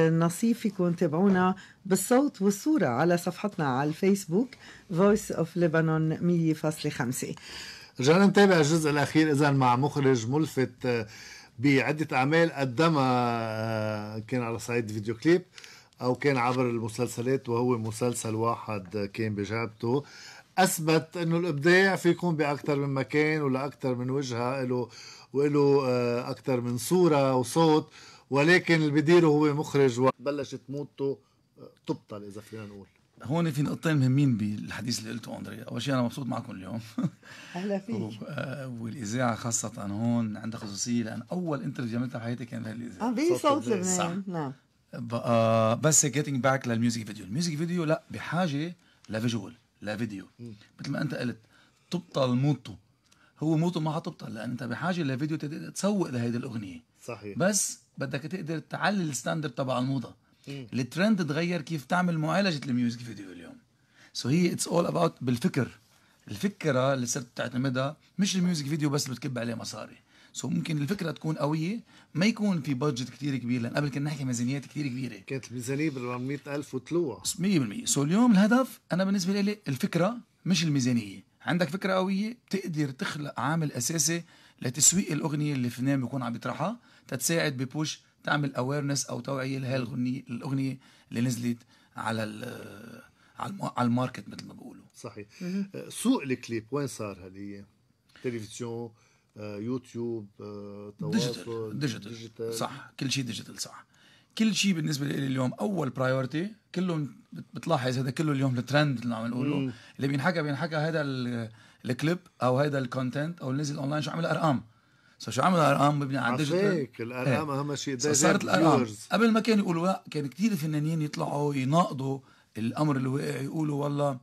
نصيف فيكم تابعونا بالصوت والصورة على صفحتنا على الفيسبوك Voice of Lebanon 100.5 رجعنا نتابع الجزء الأخير إذا مع مخرج ملفت آه، بعدة أعمال قدمها آه، كان على صعيد فيديو كليب أو كان عبر المسلسلات وهو مسلسل واحد كان بجعبته أثبت أنه الإبداع في يكون بأكثر من مكان ولا أكثر من وجهة له وله آه، أكثر من صورة وصوت ولكن اللي بديره هو مخرج وبلشت موته آه، تبطل اذا فينا نقول هون في نقطتين مهمين بالحديث اللي قلته اندري اول شيء انا مبسوط معكم اليوم اهلا فيك آه، والاذاعه خاصه هون عندها خصوصيه لان اول انترفيو عملتها بحياتي كان بهالاذاعه نعم. اه بصوت لبنان نعم بقى بس جيتنج باك للميوزك فيديو الميوزك فيديو لا بحاجه لفيجوال لفيديو مثل ما انت قلت تبطل موته هو موته ما حتبطل لان انت بحاجه لفيديو تسوق لهيدي الاغنيه صحيح بس بدك تقدر تعلي الستاندرد تبع الموضه الترند تغير كيف تعمل معالجه الميوزك فيديو اليوم سو هي اتس اول اباوت بالفكر الفكره اللي صرت تعتمدها مش الميوزك فيديو بس بتكب عليه مصاري سو ممكن الفكره تكون قويه ما يكون في بادجت كثير كبير لان قبل كنا نحكي ميزانيات كثير كبيره كانت الميزانيه بال 400000 وتلوها 100% سو اليوم الهدف انا بالنسبه لي الفكره مش الميزانيه عندك فكره قويه بتقدر تخلق عامل اساسي لتسويق الاغنيه اللي فنان بيكون عم يطرحها تتساعد ببوش تعمل اويرنس او توعيه لهي الاغنيه الاغنيه اللي نزلت على على الماركت مثل ما بيقولوا صحيح آه، سوق الكليب وين صار هالأيام؟ تلفزيون آه، يوتيوب آه، تواصل ديجيتال ديجيتال صح كل شيء ديجيتال صح كل شيء بالنسبه لي اليوم اول برايورتي كلهم بتلاحظ هذا كله اليوم الترند اللي عم نقوله اللي بينحكى بينحكى هذا الكليب او هيدا الكونتنت او نزل اونلاين شو عمل ارقام سو شو عمل ارقام مبني على الديجيتال الارقام إيه. اهم شيء صارت الارقام قبل ما كانوا يقولوا لا كان كثير فنانين يطلعوا يناقضوا الامر اللي وقع إيه، يقولوا والله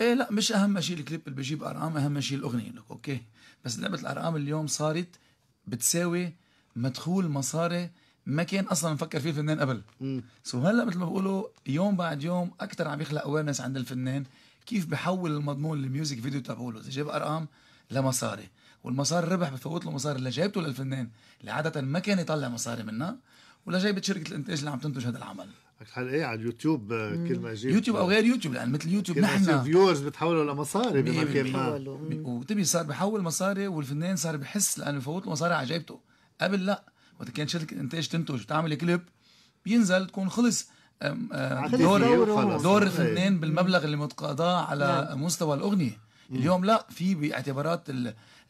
ايه لا مش اهم شيء الكليب اللي بجيب ارقام اهم شيء الاغنيه لك اوكي بس لعبه الارقام اليوم صارت بتساوي مدخول مصاري ما كان اصلا مفكر فيه الفنان قبل سو هلا مثل ما بقولوا يوم بعد يوم اكثر عم يخلق اويرنس عند الفنان كيف بحول المضمون الميوزك فيديو تبعوله اذا جاب ارقام لمصاري والمصاري ربح بفوت له مصاري اللي جايبته للفنان اللي عاده ما كان يطلع مصاري منها ولا جايبه شركه الانتاج اللي عم تنتج هذا العمل الحلقه ايه على اليوتيوب آه، كل ما يجيب يوتيوب او غير يوتيوب لان مثل يوتيوب نحن فيورز بتحولوا لمصاري بمكان ما وتبي صار بحول مصاري والفنان صار بحس لانه بفوت له مصاري على جيبته قبل لا وقت كانت شركه الانتاج تنتج وتعمل كليب بينزل تكون خلص دور دور الفنان طيب. بالمبلغ اللي متقاضاه على نعم. مستوى الاغنيه اليوم لا في باعتبارات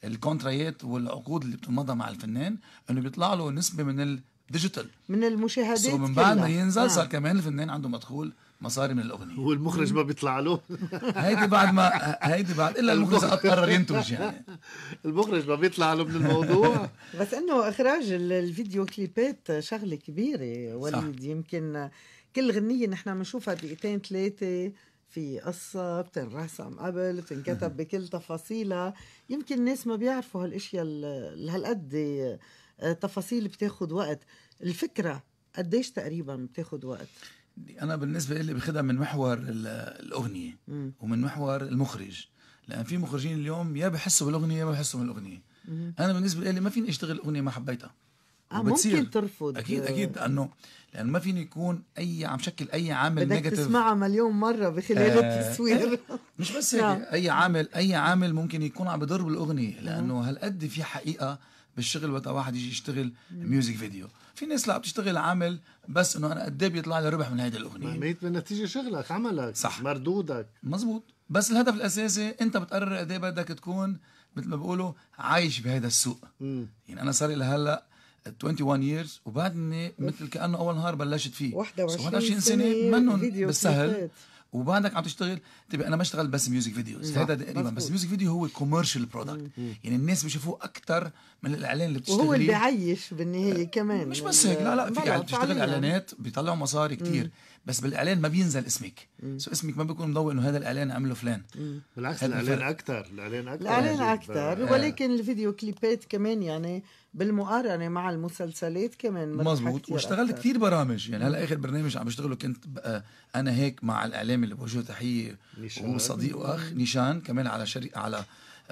الكونترايات والعقود اللي بتنمضى مع الفنان انه بيطلع له نسبه من الديجيتال من المشاهدات سو من بعد ما ينزل نعم. صار كمان الفنان عنده مدخول مصاري من الاغنيه والمخرج ما بيطلع له هيدي بعد ما هيدي بعد الا المخرج قرر ينتج يعني المخرج ما بيطلع له من الموضوع بس انه اخراج الفيديو كليبات شغله كبيره وليد يمكن كل غنيه نحن بنشوفها دقيقتين ثلاثه في قصة بتنرسم قبل بتنكتب بكل تفاصيلها يمكن الناس ما بيعرفوا هالاشياء هالقد آه، تفاصيل بتاخد وقت الفكرة قديش تقريبا بتاخد وقت انا بالنسبه لي باخذها من محور الاغنيه م. ومن محور المخرج لان في مخرجين اليوم يا بحسوا بالاغنيه يا بحسوا بالأغنية م. انا بالنسبه لي ما فيني اشتغل اغنيه ما حبيتها آه ممكن ترفض اكيد اكيد لانه لانه ما فيني يكون اي عم شكل اي عامل بدك نيجاتيف تسمعها مليون مره بخلال آه التصوير إيه، مش بس هيك نعم. اي عامل اي عامل ممكن يكون عم بضر بالاغنيه لانه هالقد في حقيقه بالشغل وقت واحد يجي يشتغل ميوزك فيديو في ناس لا بتشتغل عامل بس انه انا قد بيطلع لي ربح من هيدي الاغنيه ميت نتيجه شغلك عملك صح مردودك مزبوط بس الهدف الاساسي انت بتقرر قد إيه بدك تكون مثل ما بيقولوا عايش بهذا السوق مم. يعني انا صار لي هلا 21 ييرز وبعدني مثل كانه اول نهار بلشت فيه 21 سنه منهم بالسهل وبعدك عم تشتغل تبي طيب انا ما اشتغل بس ميوزك فيديوز هذا تقريبا بس الميوزك فيديو هو كوميرشال برودكت يعني الناس بيشوفوه اكثر من الاعلان اللي بتشتغلي وهو اللي بعيش بالنهايه آه، كمان مش بس هيك لا لا في بتشتغل اعلانات بيطلعوا مصاري كثير بس بالاعلان ما بينزل اسمك سو اسمك ما بيكون مضوي انه هذا الاعلان عمله فلان بالعكس الاعلان اكثر الاعلان اكثر الاعلان اكثر آه. ولكن الفيديو كليبات كمان يعني بالمقارنه يعني مع المسلسلات كمان مزبوط واشتغلت كثير برامج يعني هلا اخر برنامج عم بشتغله كنت آه، انا هيك مع الاعلامي اللي بوجه تحيه وصديق واخ نيشان كمان على شريك على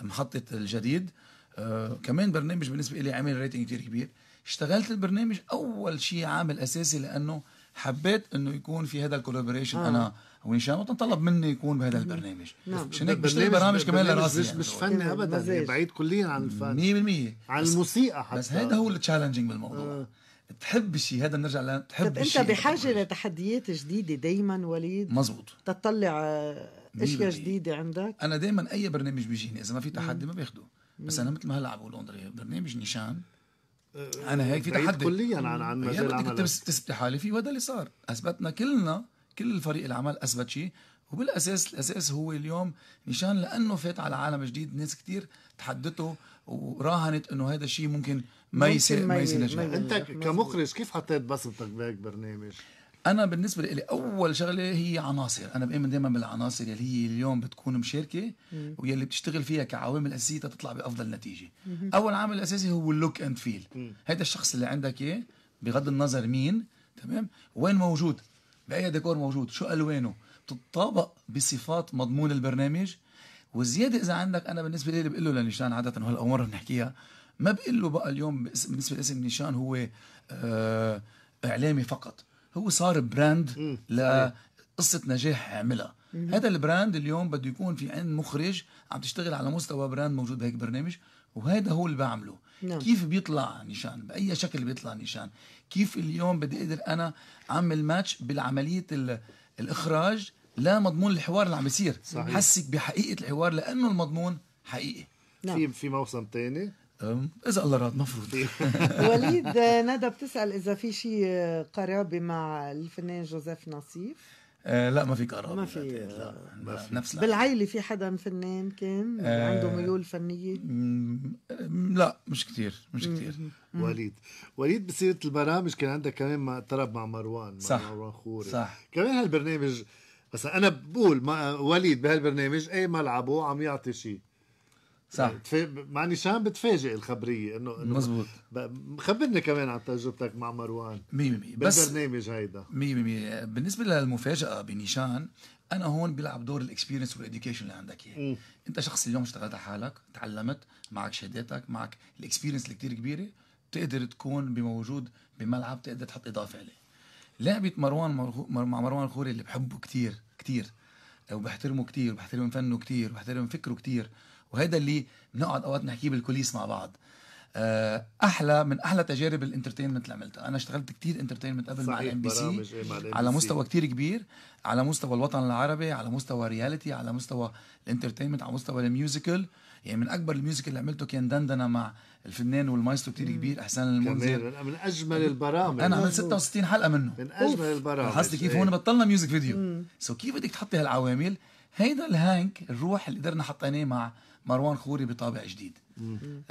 محطه الجديد آه كمان برنامج بالنسبه لي عامل ريتنج كثير كبير اشتغلت البرنامج اول شيء عامل اساسي لانه حبيت انه يكون في هذا الكولابوريشن آه. انا ونشان وتنطلب مني يكون بهذا البرنامج نعم. عشان هيك بشتري برامج كمان لراسي مش, يعني مش فني ابدا يعني بعيد كليا عن الفن 100% عن الموسيقى حتى بس هذا هو التشالنجينج بالموضوع آه. تحب شيء هذا بنرجع ل تحب طب انت بحاجه لتحديات جديده دائما وليد مزبوط تطلع آه، اشياء جديده عندك انا دائما اي برنامج بيجيني اذا ما في تحدي ما باخده بس انا مثل ما هلا عم بقول برنامج نشان انا هيك في تحدي كليا عن عن مجال العمل انت تثبتي حالي فيه وهذا اللي صار اثبتنا كلنا كل فريق العمل اثبت شيء وبالاساس الاساس هو اليوم نشان لانه فات على عالم جديد ناس كثير تحدته وراهنت انه هذا الشيء ممكن ما يصير ما يصير نجاح انت كمخرج كيف حطيت بصمتك بهيك برنامج؟ انا بالنسبه لي اول شغله هي عناصر انا بامن دائما بالعناصر يلي هي اليوم بتكون مشاركه ويلي بتشتغل فيها كعوامل اساسيه تطلع بافضل نتيجه اول عامل اساسي هو اللوك اند فيل هذا الشخص اللي عندك إيه بغض النظر مين تمام وين موجود باي ديكور موجود شو الوانه تتطابق بصفات مضمون البرنامج وزياده اذا عندك انا بالنسبه لي بقول له لنيشان عاده وهالامور بنحكيها ما بقول له بقى اليوم بالنسبه لاسم نيشان هو آه اعلامي فقط هو صار براند لقصه نجاح عملها هذا البراند اليوم بده يكون في عند مخرج عم تشتغل على مستوى براند موجود بهيك برنامج وهذا هو اللي بعمله نعم. كيف بيطلع نيشان باي شكل بيطلع نيشان كيف اليوم بدي اقدر انا اعمل ماتش بالعمليه الاخراج لا مضمون الحوار اللي عم بيصير حسك بحقيقه الحوار لانه المضمون حقيقي نعم. في في موسم ثاني اذا الله راد مفروض وليد ندى بتسال اذا في شيء قرابه مع الفنان جوزيف نصيف آه لا ما في قرابه ما في لا, نفس بالعيله في حدا فنان كان آه، عنده ميول فنيه لا مش كثير مش كثير وليد وليد بسيره البرامج كان عندك كمان طرب مع مروان مع صح مروان خوري صح كمان هالبرنامج بس انا بقول ما وليد بهالبرنامج اي ملعبه عم يعطي شيء صح بتف... يعني مع نيشان بتفاجئ الخبريه انه انه مزبوط خبرني كمان عن تجربتك مع مروان 100% بس بالبرنامج هيدا 100% بالنسبه للمفاجاه بنيشان انا هون بيلعب دور الاكسبيرينس والاديوكيشن اللي عندك اياه انت شخص اليوم اشتغلت على حالك تعلمت معك شهاداتك معك الاكسبيرينس اللي كثير كبيره بتقدر تكون بموجود بملعب تقدر تحط اضافه عليه لعبه مروان مع مروان الخوري اللي بحبه كثير كثير وبحترمه كثير وبحترم فنه كثير وبحترم فكره كثير وهذا اللي بنقعد اوقات نحكيه بالكوليس مع بعض آه، احلى من احلى تجارب الانترتينمنت اللي عملتها انا اشتغلت كتير انترتينمنت قبل مع الام بي سي على مستوى كتير كبير على مستوى الوطن العربي على مستوى رياليتي على مستوى الانترتينمنت على مستوى الميوزيكال يعني من اكبر الميوزيكال اللي عملته كان دندنه مع الفنان والمايسترو كتير كبير احسان المنذر من اجمل البرامج انا عملت 66 حلقه منه من اجمل البرامج لاحظت كيف إيه. هون بطلنا ميوزك فيديو سو كيف بدك تحطي هالعوامل هيدا الهانك الروح اللي قدرنا حطيناه مع مروان خوري بطابع جديد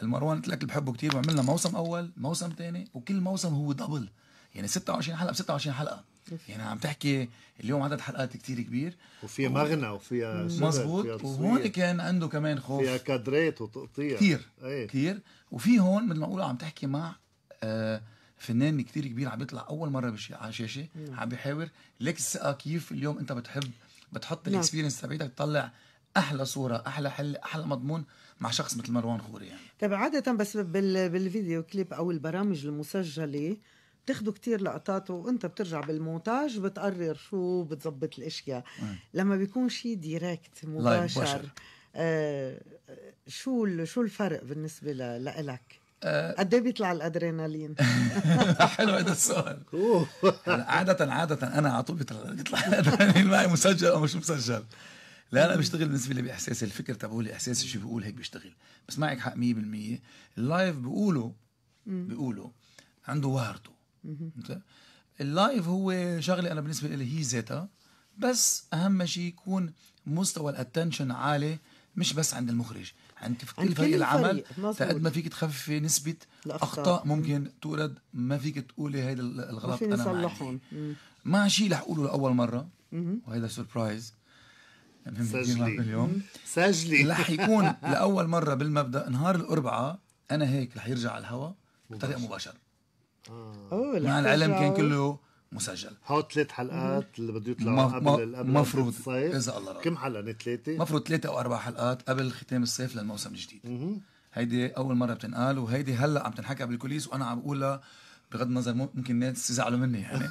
المروان قلت لك اللي بحبه كثير وعملنا موسم اول موسم ثاني وكل موسم هو دبل يعني 26 حلقه ب 26 حلقه يعني عم تحكي اليوم عدد حلقات كتير كبير وفيها مغنى وفيها مزبوط وهون كان عنده كمان خوف فيها كادرات وتقطيع كثير ايه. كثير وفي هون مثل ما اقول عم تحكي مع آه فنان كتير كبير عم بيطلع اول مره بش... على الشاشه نعم. عم بيحاور ليك الثقه كيف اليوم انت بتحب بتحط نعم. الاكسبيرينس تبعتك تطلع احلى صوره احلى حل احلى مضمون مع شخص مثل مروان خوري يعني طيب عاده بس بالفيديو كليب او البرامج المسجله بتاخذوا كتير لقطات وانت بترجع بالمونتاج بتقرر شو بتظبط الاشياء نعم. لما بيكون شيء ديركت مباشر آه شو شو الفرق بالنسبه لإلك؟ آه. قد إيه بيطلع الادرينالين؟ حلو هذا السؤال عادة عادة انا على طول بيطلع الادرينالين معي مسجل او مش مسجل لا لا بيشتغل بالنسبه لي باحساس الفكر لي احساسي شو بيقول هيك بيشتغل بس معك حق 100% اللايف بيقولوا بيقولوا عنده وهرته اللايف هو شغله انا بالنسبه لي هي ذاتها بس اهم شيء يكون مستوى الاتنشن عالي مش بس عند المخرج عند كل فريق العمل قد ما فيك تخففي نسبة أخطاء ممكن مم. تولد ما فيك تقولي هيدا الغلط أنا معي مع شيء رح أقوله لأول مرة وهيدا سربرايز يعني سجلي اليوم سجلي رح يكون لاول مره بالمبدا نهار الاربعاء انا هيك رح يرجع على الهواء بطريقه مباشره آه. مع العلم كان كله مسجل هو ثلاث حلقات اللي بده يطلعوا قبل قبل مفروض الصيف اذا الله راد كم حلقه ثلاثه؟ مفروض ثلاثه او اربع حلقات قبل ختام الصيف للموسم الجديد هيدي اول مره بتنقال وهيدي هلا عم تنحكى بالكوليس وانا عم بقولها بغض النظر ممكن ناس يزعلوا مني يعني,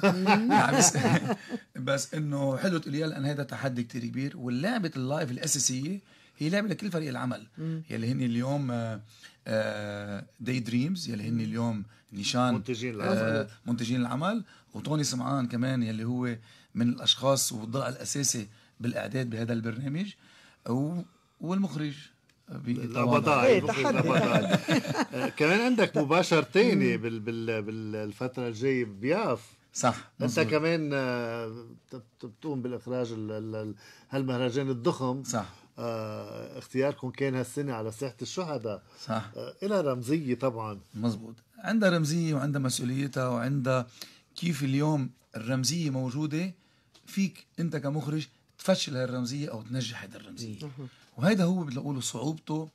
يعني بس, بس انه حلو تقولي لان هذا تحدي كتير كبير ولعبه اللايف الاساسيه هي لعبه لكل فريق العمل يلي هن اليوم داي آه، دريمز آه، يلي هن اليوم نيشان منتجين آه، العمل منتجين العمل وطوني سمعان كمان يلي هو من الاشخاص والضلع الاساسي بالاعداد بهذا البرنامج والمخرج الأبطال إيه، كمان عندك مباشر تاني بالفترة الجاية بياف صح انت كمان آه، بتقوم بالاخراج هالمهرجان الضخم صح آه اختياركم كان هالسنه على ساحه الشهداء صح آه إلها رمزيه طبعا مزبوط عندها رمزيه وعندها مسؤوليتها وعندها كيف اليوم الرمزيه موجوده فيك انت كمخرج تفشل هالرمزيه او تنجح هالرمزية وهذا هو بدي اقوله صعوبته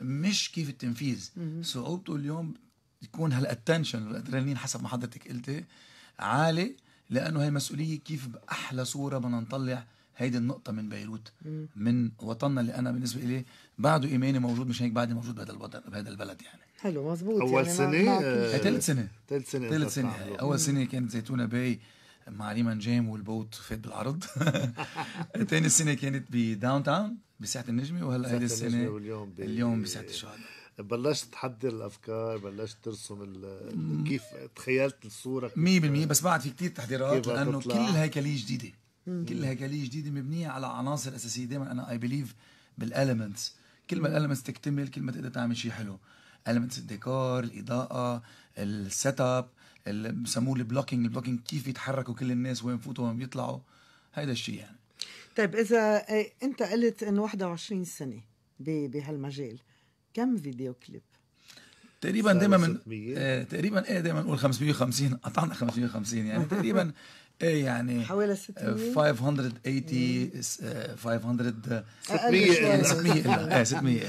مش كيف التنفيذ صعوبته اليوم يكون هالاتنشن والادرينالين حسب ما حضرتك قلتي عالي لانه هي مسؤوليه كيف باحلى صوره بدنا نطلع هيدي النقطه من بيروت من وطننا اللي انا بالنسبه لي بعده ايماني موجود مش هيك بعدي موجود بهذا الوضع بهذا البلد يعني حلو مزبوط اول يعني سنه ثالث سنه ثالث سنه ثالث سنه, سنة. أول سنه كانت زيتونه باي مع ريمان جيم والبوت فات بالعرض تاني السنه كانت بداون تاون بساحه النجمه وهلا هذه السنه واليوم بي... اليوم بساحه الشهداء بلشت تحضر الافكار بلشت ترسم ال... كيف تخيلت الصوره 100% بس بعد في كتير تحضيرات لانه كل هيكليه جديده كل هيكليه جديده مبنيه على عناصر اساسيه دائما انا اي بليف بالالمنتس كل ما الالمنتس تكتمل كل ما تقدر تعمل شيء حلو المنتس الديكور الاضاءه السيت اب اللي بسموه البلوكينج البلوكينج كيف يتحركوا كل الناس وين بفوتوا وين بيطلعوا هيدا الشيء يعني طيب اذا إيه، انت قلت انه 21 سنه بهالمجال كم فيديو كليب تقريبا دائما من آه تقريبا ايه دائما نقول 550 قطعنا 550 يعني تقريبا ايه يعني حوالي 600 580 500 600 600 600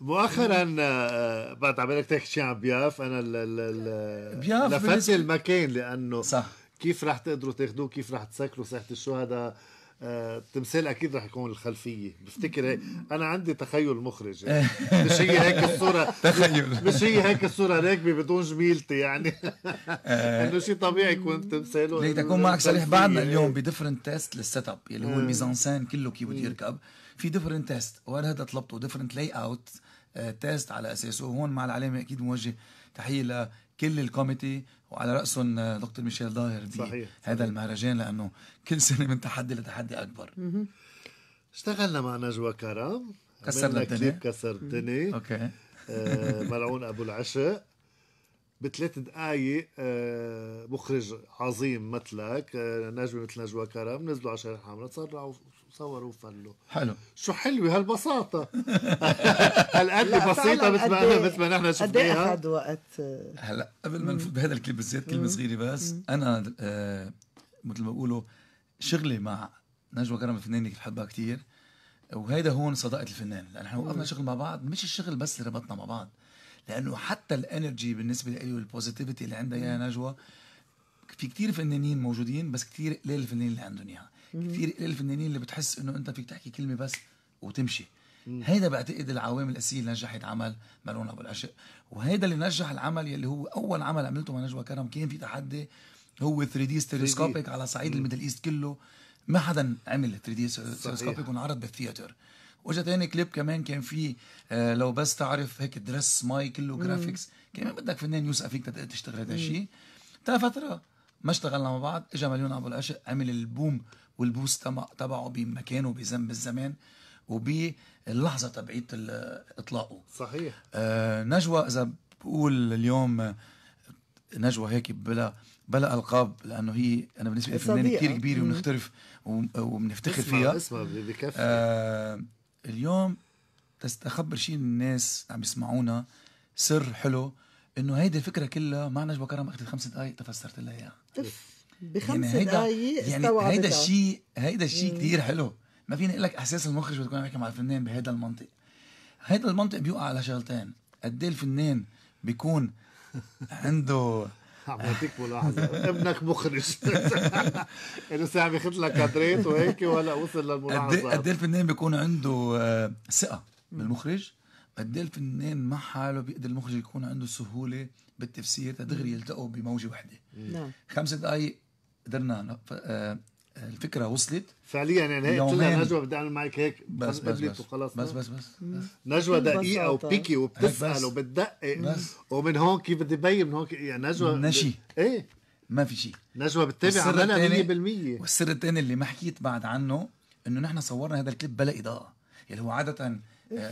مؤخرا آه، بعد عم تحكي شيء عن بياف انا ال ال بياف لفت المكان لانه صح كيف رح تقدروا تاخذوه كيف رح تسكروا ساحه الشهداء التمثال آه، اكيد رح يكون الخلفيه بفتكر انا عندي تخيل مخرج مش هي هيك الصوره تخيل مش هي هيك الصوره راكبه بدون جميلتي يعني آه. انه شيء طبيعي يكون تمثال ليك تكون معك صريح بعدنا اليوم بديفرنت تيست للست اب اللي هو الميزانسان كله كيف بده يركب في ديفرنت تيست وانا هذا طلبته ديفرنت لاي اوت تيست على اساسه وهون مع العلامه اكيد موجه تحيه لكل الكوميتي وعلى راسهم آه، دكتور ميشيل ظاهر صحيح هذا المهرجان لانه كل سنه من تحدي لتحدي اكبر اشتغلنا مع نجوى كرم كسرنا الدنيا كسر الدنيا اوكي آه ملعون ابو العشق بثلاث دقائق آه مخرج عظيم مثلك آه نجمه مثل نجوى كرم نزلوا على شارع حمراء تسرعوا صوروا وفلوا حلو شو حلوه هالبساطة هالقد بسيطة مثل ما أنا إيه؟ مثل ما نحن شفناها قد ايه أخذ وقت هلا قبل ما نفوت بهذا الكليب بالذات كلمة صغيرة بس أنا آه، مثل ما بقولوا شغلي مع نجوى كرم الفنانة اللي بحبها كثير وهيدا هون صداقة الفنان لأن نحن وقفنا شغل مع بعض مش الشغل بس اللي ربطنا مع بعض لأنه حتى الانرجي بالنسبة لي والبوزيتيفيتي اللي عندها يا نجوى في كتير فنانين موجودين بس كتير قليل الفنانين اللي عندهم اياها كثير قليل الفنانين اللي بتحس انه انت فيك تحكي كلمه بس وتمشي هيدا بعتقد العوامل الاساسيه اللي نجحت عمل مالون ابو العشق وهيدا اللي نجح العمل يلي هو اول عمل عملته مع نجوى كرم كان في تحدي هو 3 دي ستيريسكوبيك على صعيد الميدل ايست كله ما حدا عمل 3 دي ستيريسكوبيك وانعرض بالثياتر واجا تاني كليب كمان كان في آه لو بس تعرف هيك درس ماي كله جرافيكس كمان بدك فنان يوسف فيك تشتغل هذا الشيء تا فتره ما اشتغلنا مع بعض اجى مليون ابو العشق عمل البوم والبوس تبعه بمكانه بذنب الزمان وباللحظه تبعيه اطلاقه صحيح آه نجوى اذا بقول اليوم نجوى هيك بلا بلا القاب لانه هي انا بالنسبه لي فنانه كثير كبيره وبنختلف وبنفتخر فيها اسمها بكفي آه اليوم تستخبر شيء الناس عم يسمعونا سر حلو انه هيدي الفكره كلها مع نجوى كرم اخذت خمس دقائق تفسرت لها اياها إيه. يعني بخمس يعني دقايق يعني هيدا الشيء هيدا الشيء كثير حلو ما فيني اقول لك احساس المخرج بتكون عم يحكي مع الفنان بهيدا المنطق هيدا المنطق بيوقع على شغلتين قد ايه الفنان بيكون عنده عم بعطيك ملاحظه ابنك مخرج انه ساعه بياخذ لك كادرات وهيك ولا وصل إيه- للملاحظه قد ايه الفنان بيكون عنده آه، ثقه بالمخرج قد ايه الفنان مع حاله بيقدر المخرج يكون عنده سهوله بالتفسير تدغري يلتقوا بموجه وحده نعم خمس دقائق قدرنا آه، آه، الفكره وصلت فعليا يعني هيك قلت لها نجوى بدي اعمل معك هيك بس بس بس وخلاص بس آه. بس بس, بس. نجوى دقيقه وبيكي وبتسال وبتدقق بس ومن هون كيف بدي بين من هون يعني نجوى نشي ايه ما في شيء نجوى بتتابع عملها 100% والسر الثاني اللي ما حكيت بعد عنه انه نحن صورنا هذا الكليب بلا اضاءه يعني هو عاده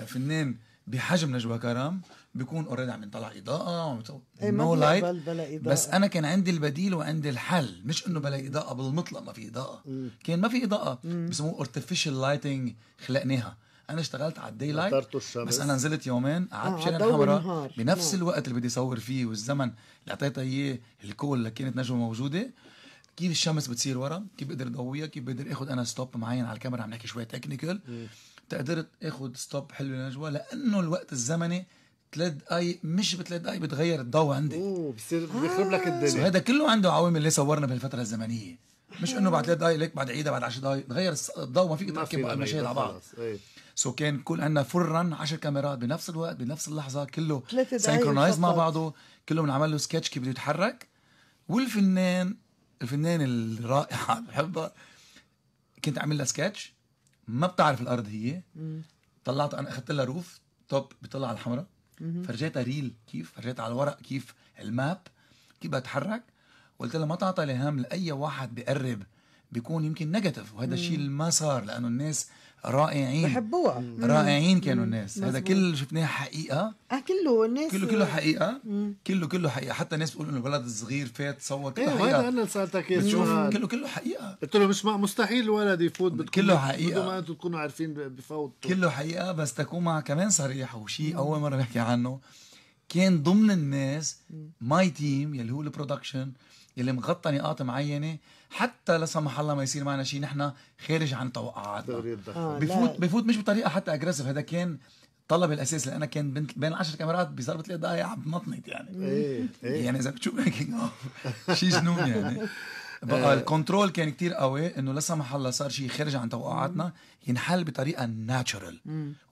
فنان بحجم نجوى كرم بيكون اوريدي عم يطلع اضاءه نو إيه، لايت بس انا كان عندي البديل وعندي الحل مش انه بلا اضاءه بالمطلق ما في اضاءه مم. كان ما في اضاءه بسموه ارتفيشال لايتنج خلقناها انا اشتغلت على الدي لايت بس انا نزلت يومين قعدت آه بشارع الحمراء بنفس نعم. الوقت اللي بدي صور فيه والزمن اللي اعطيتها اياه الكول اللي كانت نجوى موجوده كيف الشمس بتصير ورا كيف بقدر ضويها كيف بقدر اخذ انا ستوب معين على الكاميرا عم نحكي شوي تكنيكال قدرت اخد ستوب حلو للنجوى لانه الوقت الزمني ثلاث دقائق مش بثلاث دقائق بتغير الضوء عندك اوه بصير بيخرب لك الدنيا هذا كله عنده عوامل اللي صورنا بالفتره الزمنيه مش انه بعد ثلاث دقائق ليك بعد عيدها بعد 10 دقائق تغير الضوء ما فيك تركب المشاهد على بعض سو كان كل عندنا فرا 10 كاميرات بنفس الوقت بنفس اللحظه كله سينكرونايز مع بعضه كله بنعمل له سكتش كيف بده يتحرك والفنان الفنانه الرائعه بحبها كنت اعمل لها سكتش ما بتعرف الارض هي طلعت انا اخذت لها روف توب بيطلع على الحمراء فرجيتها ريل كيف فرجيتها على الورق كيف الماب كيف بتحرك قلت لها ما تعطى الهام لاي واحد بقرب بيكون يمكن نيجاتيف وهذا الشيء اللي ما صار لانه الناس رائعين بحبوها رائعين كانوا الناس مزبوط. هذا كل شفناه حقيقه اه كله الناس كله كله حقيقه مم. كله كله حقيقه حتى الناس بتقول انه الولد الصغير فات صور كله إيه حقيقه هذا انا سالتك بتشوف كله كله حقيقه قلت له مش مستحيل الولد يفوت كله حقيقه بدون ما انتم تكونوا عارفين بفوت كله حقيقه بس تكون مع كمان صريح وشيء اول مره بحكي عنه كان ضمن الناس ماي تيم يلي هو البرودكشن يلي مغطى نقاط معينه حتى لا سمح الله ما يصير معنا شيء نحن خارج عن توقعاتنا آه، بفوت بفوت مش بطريقه حتى اجريسيف هذا كان طلب الاساسي لان كان بنت بين العشر كاميرات بضربه ثلاث دقائق عم بنطنط يعني ايه ايه يعني اذا بتشوف شيء جنون يعني آه. بقى الكنترول كان كتير قوي انه لا سمح الله صار شيء خارج عن توقعاتنا ينحل بطريقه ناتشرال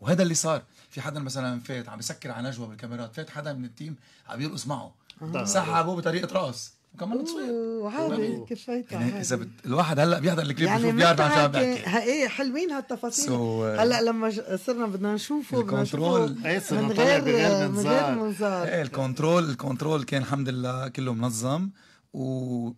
وهذا اللي صار في حدا مثلا فات عم يسكر على نجوى بالكاميرات فات حدا من التيم عم يرقص معه آه. سحبوه بطريقه رقص كمان تصوير عادي كفايتها يعني اذا بت... الواحد هلا بيحضر الكليب يعني بيشوف بيعرف عن شو عم بيحكي ايه حلوين هالتفاصيل so, uh, هلا لما صرنا بدنا نشوفه الكنترول ايه صرنا من غير من غير منظار ايه الكنترول الكنترول كان الحمد لله كله منظم و...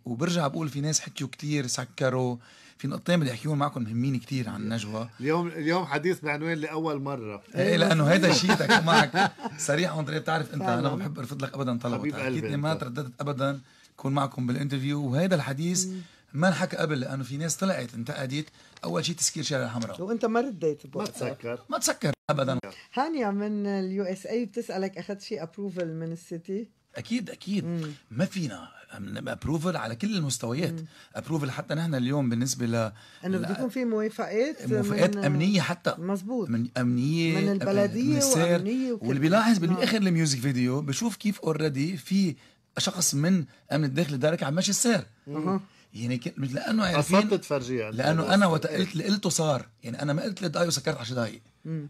وبرجع بقول في ناس حكيوا كتير سكروا في نقطتين بدي احكيهم معكم مهمين كتير عن نجوى اليوم اليوم حديث بعنوان لاول مره ايه لانه هيدا شيتك معك صريح اندري بتعرف انت انا ما بحب ارفض لك ابدا طلبات اكيد ما ترددت ابدا كون معكم بالانترفيو وهذا الحديث ما انحكى قبل لانه في ناس طلعت انتقدت اول شيء تسكير شارع الحمراء وانت ما رديت بوقتها ما تسكر ما تسكر ابدا هانيا من اليو اس اي بتسالك اخذت شيء ابروفل من السيتي اكيد اكيد مم. ما فينا ابروفل على كل المستويات ابروفل حتى نحن اليوم بالنسبه ل انه بده يكون في موافقات موافقات امنيه حتى مزبوط من امنيه من البلديه وامنيه واللي بيلاحظ بالاخر الميوزك فيديو بشوف كيف اوريدي في شخص من امن الداخل دارك عم ماشي السير يعني مش لانه عارفين يعني قصدت يعني. لانه انا وقت قلت اللي قلته صار يعني انا ما قلت ثلاث دقائق وسكرت 10 دقائق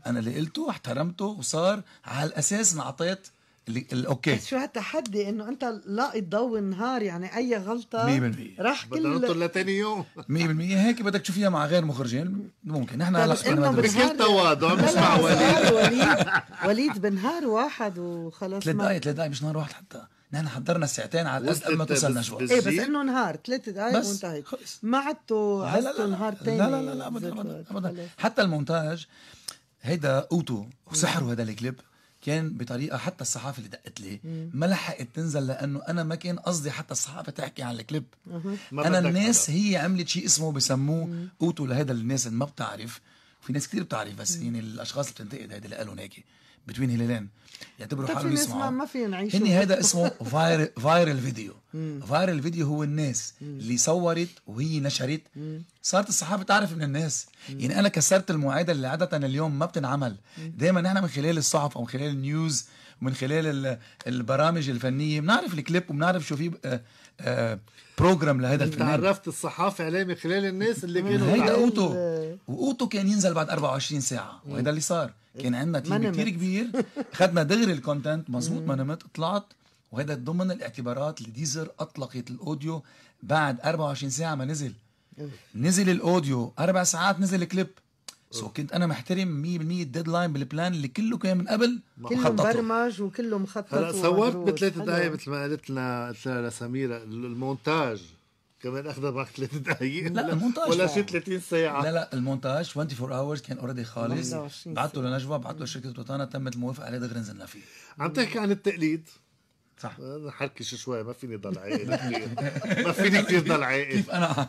انا اللي قلته احترمته وصار على الاساس انعطيت الاوكي بس شو هالتحدي انه انت لاقي الضوء النهار يعني اي غلطه 100% راح كل بدنا لتاني يوم 100% هيك بدك تشوفيها مع غير مخرجين ممكن نحن هلا بكل تواضع بسمع وليد وليد وليد بنهار واحد وخلص ثلاث دقائق ثلاث دقائق مش نهار واحد حتى نحن حضرنا ساعتين على الأس قبل ما توصلنا شوي ايه بس انه نهار ثلاث دقائق وانتهيت ما عدتوا عدتوا نهار ثاني لا لا لا ابدا ابدا, أبداً. حتى المونتاج هيدا قوته وسحره هذا الكليب كان بطريقه حتى الصحافه اللي دقت لي ما لحقت تنزل لانه انا ما كان قصدي حتى الصحافه تحكي عن الكليب انا الناس حدا. هي عملت شيء اسمه بسموه قوته لهذا الناس اللي ما بتعرف في ناس كثير بتعرف بس يعني الاشخاص اللي بتنتقد هيدا اللي قالوا هيك بتوين هلالين يعتبروا طيب، حالهم يسمعوا ما في نعيش هني هذا اسمه فايرل فايرل فيديو فايرل فيديو هو الناس اللي صورت وهي نشرت صارت الصحافه تعرف من الناس يعني انا كسرت المعادله اللي عاده اليوم ما بتنعمل دائما نحن من خلال الصحف او من خلال النيوز من خلال البرامج الفنيه بنعرف الكليب وبنعرف شو في بروجرام آه، آه، لهذا الفنان تعرفت الصحافه عليه من خلال الناس اللي كانوا هيدا قوته وقوته كان ينزل بعد 24 ساعه وهذا اللي صار كان عندنا تيم كثير كبير اخذنا دغري الكونتنت مزبوط ما نمت طلعت وهذا ضمن الاعتبارات اللي ديزر اطلقت الاوديو بعد 24 ساعه ما نزل نزل الاوديو اربع ساعات نزل الكليب سو كنت انا محترم 100% الديدلاين بالبلان اللي كله كان من قبل كله مبرمج وكله مخطط هلا صورت بثلاث دقائق مثل ما قالت لنا قلت لها لسميره المونتاج كمان اخذ معك ثلاث دقائق لا المونتاج ولا شيء 30 ساعه لا لا المونتاج 24 اورز كان اوريدي خالص بعته لنجوى بعته لشركه روتانا تمت الموافقه عليه دغري نزلنا فيه عم تحكي عن التقليد صح حركش شوي ما فيني ضل عاقل ما فيني كثير ضل عاقل كيف انا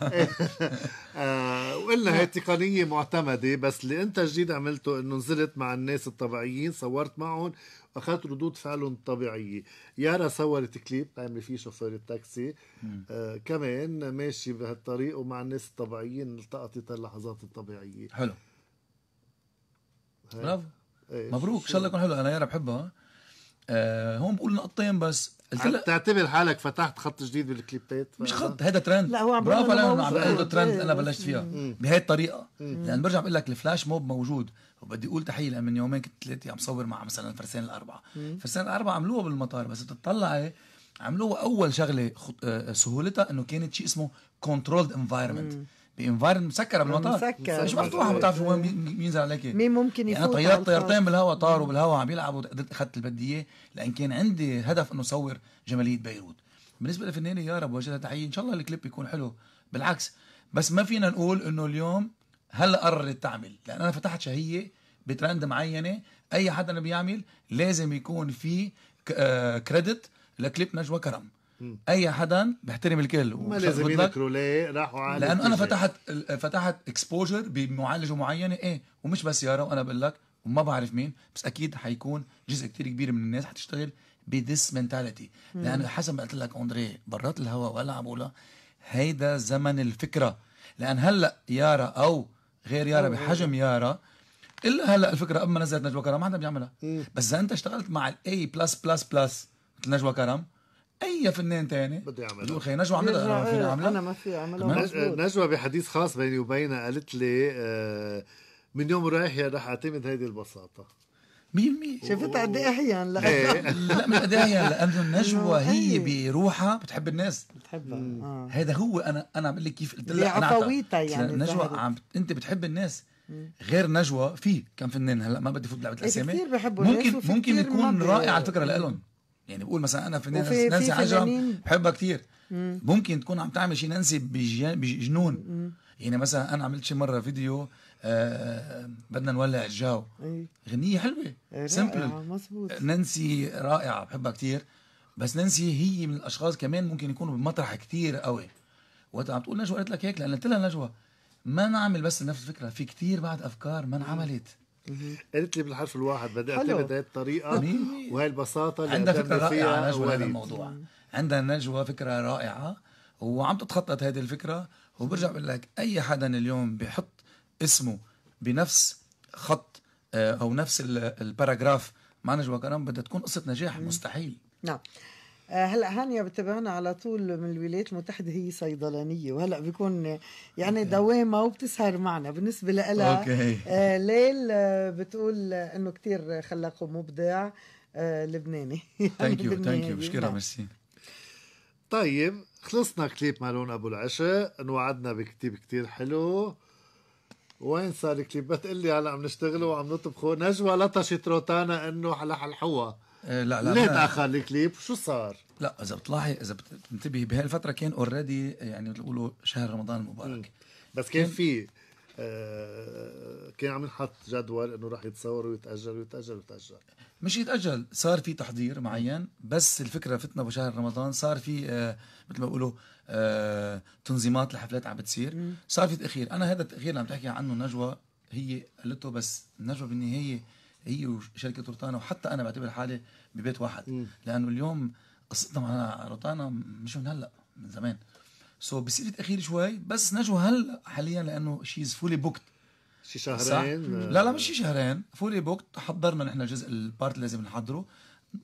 آه، وقلنا هي تقنيه معتمده بس اللي انت جديد عملته انه نزلت مع الناس الطبيعيين صورت معهم اخذت ردود فعلهم طبيعيه يارا صورت كليب عامله فيه شوفير التاكسي آه كمان ماشي بهالطريق ومع الناس الطبيعيين التقطت اللحظات الطبيعيه حلو برافو إيه، مبروك ان شاء الله يكون حلو انا يارا بحبها آه هون بقول نقطتين بس قلت لها تعتبر حالك فتحت خط جديد بالكليبات مش خط هذا ترند لا هو برافو انا عم بقول ترند انا بلشت فيها بهي الطريقه لان برجع بقول لك الفلاش موب موجود وبدي اقول تحيه لان من يومين كنت ثلاثه عم صور مع مثلا فرسان الاربعه فرسان الاربعه عملوها بالمطار بس بتطلعي إيه؟ عملوها اول شغله آه، سهولتها انه كانت شيء اسمه كنترولد انفايرمنت بانفايرمنت مسكره بالمطار مسكره مش مفتوحه ما بتعرفش وين بينزل عليك مين ممكن يعني يفوت يعني طيارات طيارتين بالهواء طاروا بالهواء عم بيلعبوا اخذت البديه لان كان عندي هدف انه اصور جماليه بيروت بالنسبه للفنانه يارا بوجهها تحيه ان شاء الله الكليب يكون حلو بالعكس بس ما فينا نقول انه اليوم هلا قررت تعمل لان انا فتحت شهيه بترند معينه اي حدا بيعمل لازم يكون في كريدت آه، لكليب نجوى كرم اي حدا بحترم الكل ما لازم يذكروا ليه راحوا على لانه انا فتحت فتحت اكسبوجر بمعالجه معينه ايه ومش بس يارا وانا بقول لك وما بعرف مين بس اكيد حيكون جزء كتير كبير من الناس حتشتغل بذس منتاليتي لانه حسب ما قلت لك اندري برات الهواء ولا عبولة هيدا زمن الفكره لان هلا يارا او غير يارا بحجم يارا الا هلا الفكره قبل ما نزلت نجوى كرم ما حدا بيعملها بس اذا انت اشتغلت مع الاي بلس بلس بلس مثل نجوى كرم اي فنان تاني بده يعملها يقول خي نجوى عملها انا إيه، انا ما في عملها نجوى بحديث خاص بيني وبينها قالت لي آه، من يوم رايح رح اعتمد هيدي البساطه 100% شفتها قد ايه احيان إيه. لا مش قد ايه احيان لانه نجوى هي بروحها بتحب الناس بتحبها آه. هذا هو انا انا عم لك كيف قلت لك عفويتها يعني نجوى عم انت بتحب الناس غير نجوى في كم فنان هلا ما بدي فوت بلعبه إيه، الاسامي كثير بحبوا ممكن ممكن يكون رائع على فكره لهم يعني بقول مثلا انا في نانسي, نانسي عجرم بحبها كثير ممكن تكون عم تعمل شيء نانسي بجنون يعني مثلا انا عملت شي مره فيديو آه بدنا نولع الجو غنية حلوة سمبل نانسي رائعة بحبها كثير بس نانسي هي من الأشخاص كمان ممكن يكونوا بمطرح كثير قوي وقت عم تقول نجوى قالت لك هيك لأن قلت لها نجوى ما نعمل بس نفس الفكرة في كثير بعد أفكار ما انعملت قلت لي بالحرف الواحد بدات بهي الطريقه وهي البساطه اللي عندها فكره رائعه نجوى الموضوع عندها نجوى فكره رائعه وعم تتخطط هذه الفكره وبرجع بقول لك اي حدا اليوم بيحط اسمه بنفس خط آه، او نفس الباراجراف مع نجوى كرم بدها تكون قصه نجاح مستحيل نعم آه، هلا هانيا بتابعنا على طول من الولايات المتحده هي صيدلانيه وهلا بيكون آه، يعني دوامه وبتسهر معنا بالنسبه لها آه ليل آه، بتقول انه كتير خلاق ومبدع آه لبناني ثانك يو ثانك يو بشكرها نعم. ميرسي طيب خلصنا كليب مالون ابو العشاء انوعدنا بكتيب كتير حلو وين صار الكليب بتقلي هلا عم نشتغله وعم نطبخه نجوى لطشت روتانا انه حلحلحوها آه، لا لا ليه تاخر الكليب شو صار؟ لا اذا بتلاحظ اذا بتنتبه بهالفتره كان اوريدي يعني بيقولوا شهر رمضان المبارك بس كان في آه، كان عم ينحط جدول انه راح يتصور ويتاجل ويتاجل ويتاجل مش يتاجل صار في تحضير معين بس الفكره فتنا بشهر رمضان صار في آه، مثل ما بيقولوا تنظيمات لحفلات عم بتصير صار في تاخير انا هذا التاخير اللي عم تحكي عنه نجوى هي قالته بس نجوى بالنهايه هي وشركه روتانا وحتى انا بعتبر حالي ببيت واحد لانه اليوم قصتنا مع روتانا مش من هلا من زمان سو so بصير تاخير شوي بس نجوى هلا حاليا لانه شي از فولي بوكت شي شهرين آه. لا لا مش شي شهرين فولي بوكت حضرنا نحن جزء البارت اللي لازم نحضره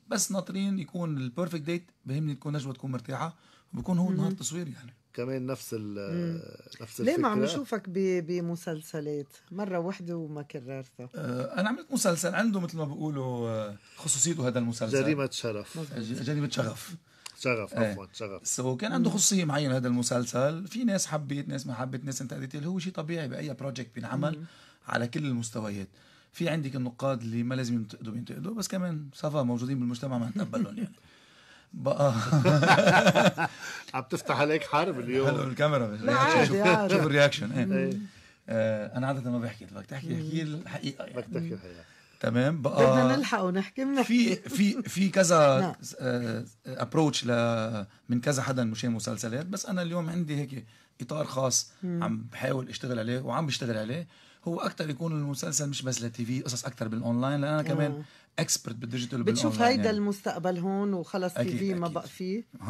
بس ناطرين يكون البيرفكت ديت بهمني تكون نجوى تكون مرتاحه وبكون هو نهار تصوير يعني كمان نفس ال نفس الفكره ليه ما عم نشوفك بمسلسلات مره وحده وما كررتها آه انا عملت مسلسل عنده مثل ما بيقولوا أه، خصوصيته هذا المسلسل جريمه شرف جريمه شغف شغف إيه. عفوا شغف سو كان عنده خصوصيه معينه هذا المسلسل في ناس حبت ناس ما حبت ناس انتقدت اللي هو شيء طبيعي باي بروجكت بينعمل على كل المستويات في عندك النقاد اللي ما لازم ينتقدوا بينتقدوا بس كمان صفا موجودين بالمجتمع ما نتقبلهم يعني بقى عم تفتح عليك حرب اليوم حلو الكاميرا شوف الرياكشن إيه. إيه. آه، انا عاده ما بحكي بدك تحكي احكي الحقيقه يعني بدك تحكي الحقيقه تمام بقى بدنا نلحق ونحكي بنحكي في في في كذا نعم. ابروتش آه، ل من كذا حدا مشاهد مسلسلات بس انا اليوم عندي هيك اطار خاص عم بحاول اشتغل عليه وعم بشتغل عليه هو اكثر يكون المسلسل مش بس للتي في قصص اكثر بالاونلاين لان انا كمان آه. اكسبرت بالديجيتال بتشوف هيدا يعني. المستقبل هون وخلص تي في ما بقى فيه 100%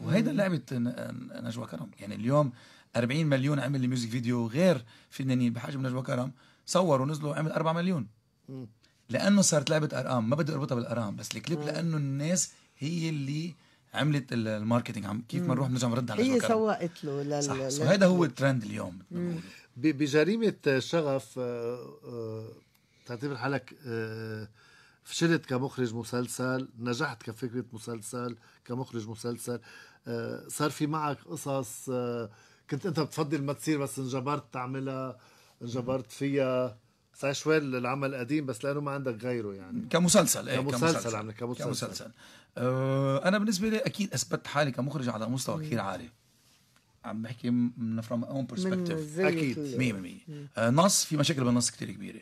وهيدا لعبه نجوى كرم يعني اليوم 40 مليون عمل ميوزك فيديو غير فنانين بحجم نجوى كرم صوروا ونزلوا عمل 4 مليون لانه صارت لعبه ارقام ما بدي اربطها بالارقام بس الكليب لانه الناس هي اللي عملت الماركتينج عم كيف ما نروح بنرجع نرد على هي سوقت له لل... صح وهذا هو الترند اليوم بجريمه شغف آه، آه، تعتبر حالك آه، فشلت كمخرج مسلسل نجحت كفكرة مسلسل كمخرج مسلسل آه، صار في معك قصص آه، كنت انت بتفضل ما تصير بس انجبرت تعملها انجبرت فيها صار شوي العمل قديم بس لانه ما عندك غيره يعني كمسلسل ايه كمسلسل, كمسلسل عملك كمسلسل, كمسلسل. أه انا بالنسبه لي اكيد اثبتت حالي كمخرج على مستوى كثير عالي عم بحكي من فروم اون برسبكتيف اكيد 100% آه نص في مشاكل بالنص كثير كبيره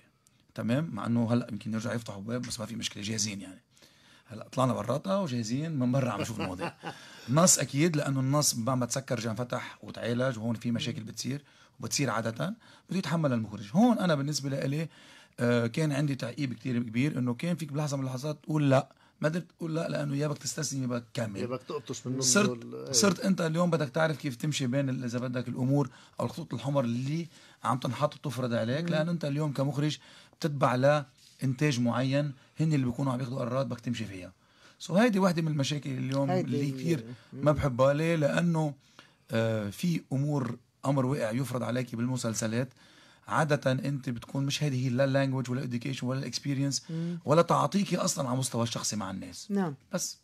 تمام مع انه هلا يمكن يرجع يفتحوا باب بس ما في مشكله جاهزين يعني هلا طلعنا براتها وجاهزين من برا عم نشوف المواضيع النص اكيد لانه النص بعد ما تسكر جان فتح وتعالج وهون في مشاكل بتصير وبتصير عاده بده يتحمل المخرج هون انا بالنسبه لي آه، كان عندي تعقيب كتير كبير انه كان فيك بلحظه من اللحظات تقول لا ما قدرت تقول لا لانه يا بدك تستسلم يا بدك تكمل يا بدك تقطش من صرت صرت انت اليوم بدك تعرف كيف تمشي بين اذا بدك الامور او الخطوط الحمر اللي عم تنحط وتفرض عليك لانه انت اليوم كمخرج بتتبع لانتاج معين هن اللي بيكونوا عم ياخذوا قرارات بدك تمشي فيها سو هيدي وحده من المشاكل اليوم اللي كثير ما بحبها ليه لانه آه في امور امر واقع يفرض عليك بالمسلسلات عادة انت بتكون مش هذه لا اللانجوج ولا اديوكيشن ولا الاكسبيرينس ولا تعطيكي اصلا على مستوى الشخصي مع الناس نعم بس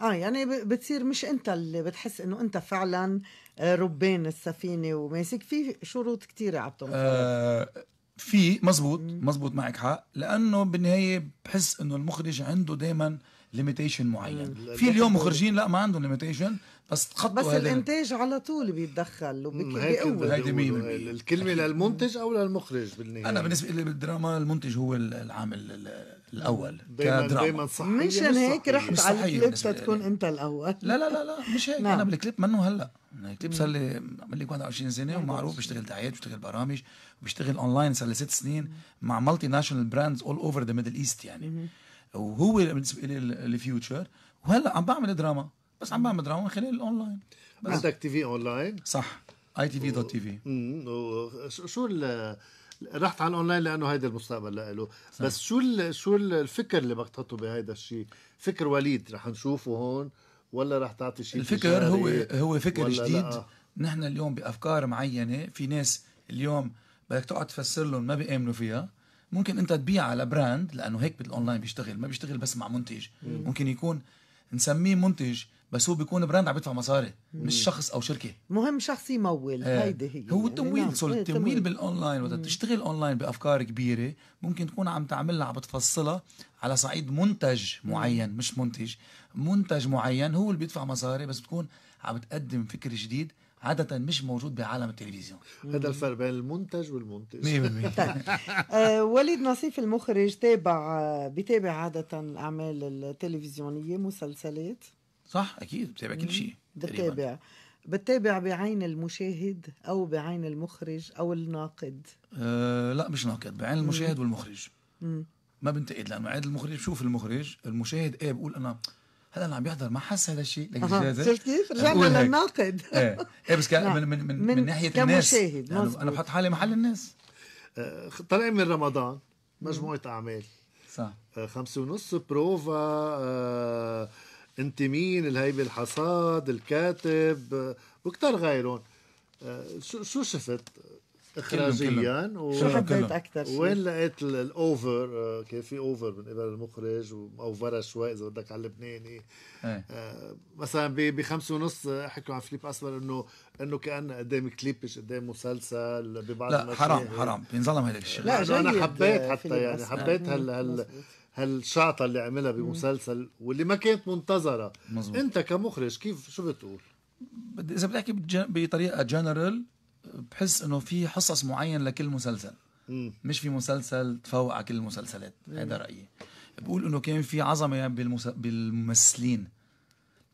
اه يعني بتصير مش انت اللي بتحس انه انت فعلا آه، ربان السفينه وماسك في شروط كثيره عم آه في مزبوط مزبوط معك حق لانه بالنهايه بحس انه المخرج عنده دائما ليميتيشن معين في اليوم مخرجين لا ما عندهم ليميتيشن بس تخطوا بس الانتاج على طول بيتدخل وبيقوي هيدي الكلمه للمنتج او للمخرج بالنهايه انا بالنسبه لي بالدراما المنتج هو العامل الاول كدراما دايما صحيح مشان هيك رحت على الكليب تكون انت الاول لا لا لا لا مش هيك نعم. انا بالكليب منه هلا يعني الكليب صار لي عمل لي 21 سنه ومعروف بشتغل دعايات بشتغل برامج بشتغل اونلاين صار لي ست سنين مع مالتي ناشونال براندز اول اوفر ذا ميدل ايست يعني وهو بالنسبه لي الفيوتشر وهلا عم بعمل دراما بس عم بعمل دراما من خلال الاونلاين عندك تي في اونلاين صح اي تي في دوت تي في شو رحت على الاونلاين لانه هيدا المستقبل له بس شو الـ شو الفكر اللي بدك تحطه بهيدا الشيء فكر وليد رح نشوفه هون ولا رح تعطي شيء الفكر هو هو فكر جديد لا. آه. نحن اليوم بافكار معينه في ناس اليوم بدك تقعد تفسر لهم ما بيامنوا فيها ممكن انت تبيع على براند لانه هيك بالاونلاين بيشتغل ما بيشتغل بس مع منتج ممكن يكون نسميه منتج بس هو بيكون براند عم يدفع مصاري مش شخص او شركه مهم شخص يمول إيه. هيدي هي هو التمويل يعني نعم، سوري التمويل إيه، بالاونلاين وقت تشتغل اونلاين بافكار كبيره ممكن تكون عم تعملها عم بتفصلها على صعيد منتج معين مش منتج منتج معين هو اللي بيدفع مصاري بس بتكون عم تقدم فكر جديد عادة مش موجود بعالم التلفزيون هذا الفرق بين المنتج والمنتج 100% طيب آه، وليد نصيف المخرج تابع آه، بتابع عادة الأعمال التلفزيونية مسلسلات صح اكيد بتابع كل شيء بتابع بتتابع بعين المشاهد او بعين المخرج او الناقد أه لا مش ناقد بعين المشاهد والمخرج ما بنتقد لانه عاد المخرج بشوف المخرج المشاهد ايه بقول انا هلا اللي عم بيحضر ما حس هذا الشيء لك أه. شفت كيف رجعنا للناقد ايه ايه بس نعم. من من من, من, من ناحيه الناس كمشاهد يعني انا بحط حالي محل الناس آه طالعين من رمضان مجموعه اعمال صح آه خمسة ونص بروفا آه انت مين الهيبه الحصاد الكاتب وكتر غيرهم آه، شو شو شفت اخراجيا و... شو حبيت اكثر شيء وين لقيت الاوفر آه، كان في اوفر من قبل المخرج ومأوفرة شوي اذا بدك على اللبناني إيه. آه، مثلا بخمسة ونص حكوا عن فيليب اسمر انه انه كان قدام كليب مش قدام مسلسل ببعض لا حرام حرام بينظلم هذا الشيء لا انا حبيت حتى يعني حبيت هال هال هالشعطه اللي عملها بمسلسل واللي ما كانت منتظره مزبوط. انت كمخرج كيف شو بتقول بدي اذا بدي احكي بطريقه جنرال بحس انه في حصص معين لكل مسلسل مم. مش في مسلسل تفوق على كل المسلسلات هذا رايي بقول انه كان في عظمه يعني بالمس... بالممثلين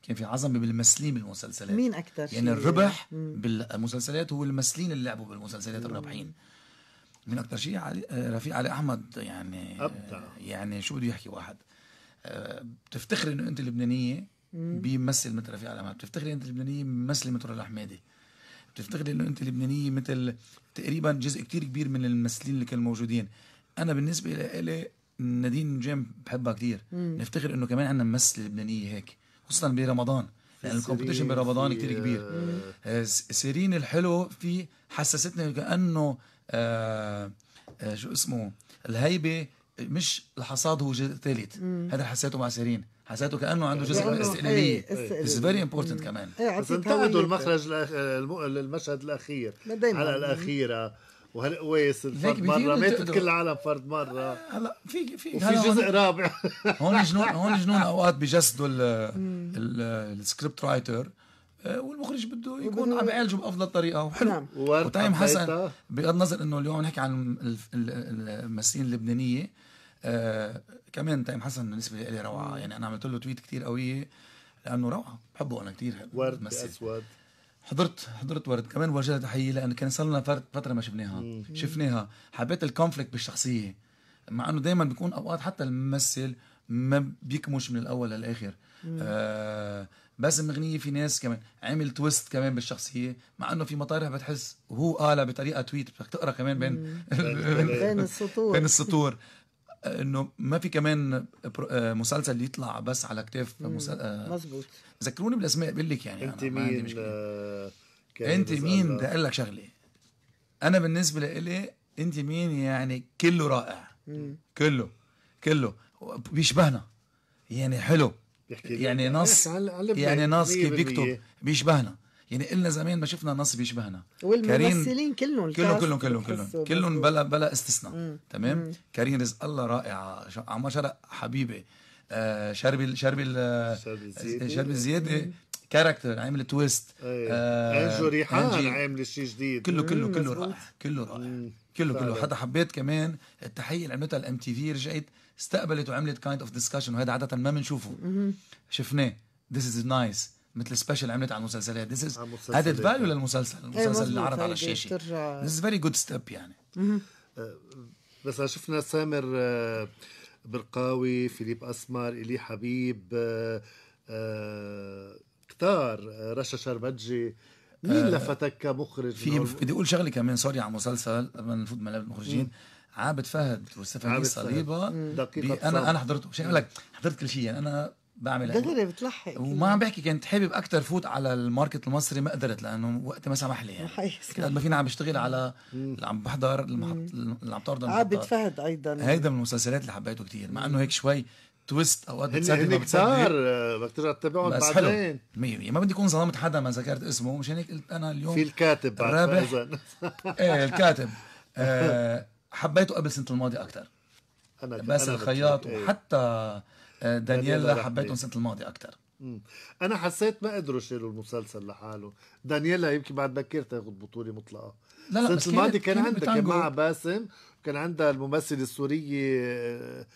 كان في عظمه بالممثلين بالمسلسلات مين اكثر يعني الربح مم. بالمسلسلات هو الممثلين اللي لعبوا بالمسلسلات مم. الرابحين من اكثر شيء علي رفيق علي احمد يعني أبدع. يعني شو بده يحكي واحد آه، بتفتخري انه انت لبنانيه بيمثل مثل رفيق علي احمد بتفتخري انت لبنانيه بيمثل مثل رولا حمادي بتفتخري انه انت لبنانيه مثل تقريبا جزء كتير كبير من الممثلين اللي كانوا موجودين انا بالنسبه لي نادين جيم بحبها كثير نفتخر انه كمان عندنا ممثله لبنانيه هيك خصوصا برمضان يعني الكومبيتيشن برمضان كتير كبير آه. آه، سيرين الحلو في حسستني كانه آه، آه، شو اسمه الهيبه مش الحصاد هو جزء ثالث هذا حسيته مع سيرين حسيته كانه عنده جزء من الاستقلاليه اتس فيري امبورتنت كمان إيه، بس انتقدوا المخرج المشهد الاخير على الاخيره وهل قويس الفرد مره ماتت كل العالم فرد مره هلا في في وفي جزء رابع هون جنون هون جنون اوقات بجسدوا السكريبت رايتر آه، والمخرج بده يكون عم يعالجه بافضل طريقه وحلو نعم. وتايم حسن بغض النظر انه اليوم نحكي عن الممثلين اللبنانيه آه كمان تايم حسن بالنسبه لي روعه يعني انا عملت له تويت كتير قويه لانه روعه بحبه انا كثير ورد اسود حضرت حضرت ورد كمان وجهها تحيه لانه كان صار لنا فتره ما شفناها شفناها حبيت الكونفليكت بالشخصيه مع انه دائما بيكون اوقات حتى الممثل ما بيكمش من الاول للاخر آه باسم مغنية في ناس كمان عمل تويست كمان بالشخصية مع انه في مطارح بتحس وهو قالها بطريقة تويت بدك تقرا كمان بين بين السطور بين السطور انه ما في كمان آه، مسلسل يطلع بس على كتاف آه، مظبوط مزبوط ذكروني بالاسماء بقول لك يعني انت مين آه، انت مين بدي اقول لك شغله انا بالنسبه لإلي انت مين يعني كله رائع مم. كله كله بيشبهنا يعني حلو بيحكي يعني نص إيه، يعني نص كيف بيكتب بيشبهنا يعني إلنا زمان ما شفنا نص بيشبهنا والممثلين كلهم كلهم كلهم كلهم كلهم كلهم بلا بلا استثناء تمام كريم رزق الله رائعه عمار شرق حبيبي آه، شربي شربي آه، شربي زياده كاركتر عامل تويست انجو ريحان آه، عامل شيء جديد كله كله كله رائع كله رائع كله كله حتى حبيت كمان التحيه اللي عملتها الام تي في رجعت استقبلت وعملت كايند اوف ديسكشن وهذا عاده ما بنشوفه شفناه ذيس از نايس مثل سبيشل عملت على المسلسلات ذيس از ادد فاليو للمسلسل إيه، المسلسل اللي عرض على الشاشه ذيس از فيري جود ستيب يعني آه، بس شفنا سامر آه، برقاوي فيليب اسمر الي حبيب آه، كتار رشا شربجي مين لفتك كمخرج في بدي اقول شغله كمان سوري على المسلسل قبل ما نفوت ملابس المخرجين عابد فهد والسفه دي صليبه انا انا حضرته مش لك حضرت كل شيء يعني انا بعمل دغري يعني. بتلحق وما عم بحكي كنت حابب اكثر فوت على الماركت المصري ما قدرت لانه وقتي ما سمح لي يعني أيوة. قد ما فينا عم بشتغل على اللي عم بحضر اللي عم تعرض عابد فهد ايضا هيدا من المسلسلات اللي حبيته كثير مع انه هيك شوي تويست اوقات بتصدق هن كثار آه، بدك ترجع تتابعهم بعدين 100% ما بدي اكون ظلمت حدا ما ذكرت اسمه مشان هيك قلت انا اليوم في الكاتب بعد ايه الكاتب آه حبيته قبل سنه الماضي اكثر انا بس أنا الخياط إيه. وحتى آه، دانييلا حبيتهم سنه الماضي اكثر انا حسيت ما قدروا يشيلوا المسلسل لحاله دانييلا يمكن بعد بكير تاخذ بطوله مطلقه لا لا بس الماضي كان, عندها كان معها باسم كان عندها الممثله السوريه آه،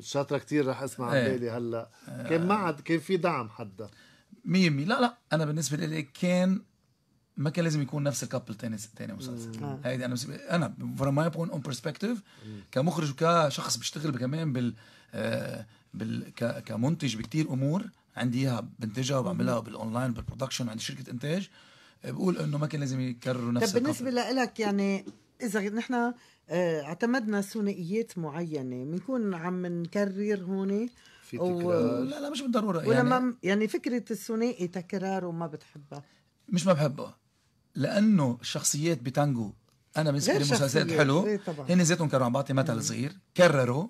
شاطره كثير رح اسمع عن إيه. بالي هلا آه. كان معها كان في دعم حدا مية مية لا لا انا بالنسبه لي كان ما كان لازم يكون نفس الكابل تاني تاني مسلسل آه. هيدي انا انا فروم ماي بوينت اون برسبكتيف كمخرج وكشخص بيشتغل كمان بال آه، بال ك... كمنتج بكتير امور عندي اياها بنتجها وبعملها بالاونلاين بالبرودكشن عندي شركه انتاج آه، بقول انه ما كان لازم يكرروا نفس طب بالنسبه لك يعني اذا نحن اعتمدنا ثنائيات معينه بنكون عم نكرر هون في و... لا لا مش بالضروره يعني ولما يعني فكره الثنائي تكراره ما بتحبها مش ما بحبها لانه الشخصيات بتانجو انا بالنسبه لي مسلسلات حلو إيه هن ذاتهم كانوا عم بعطي مثل صغير كرروا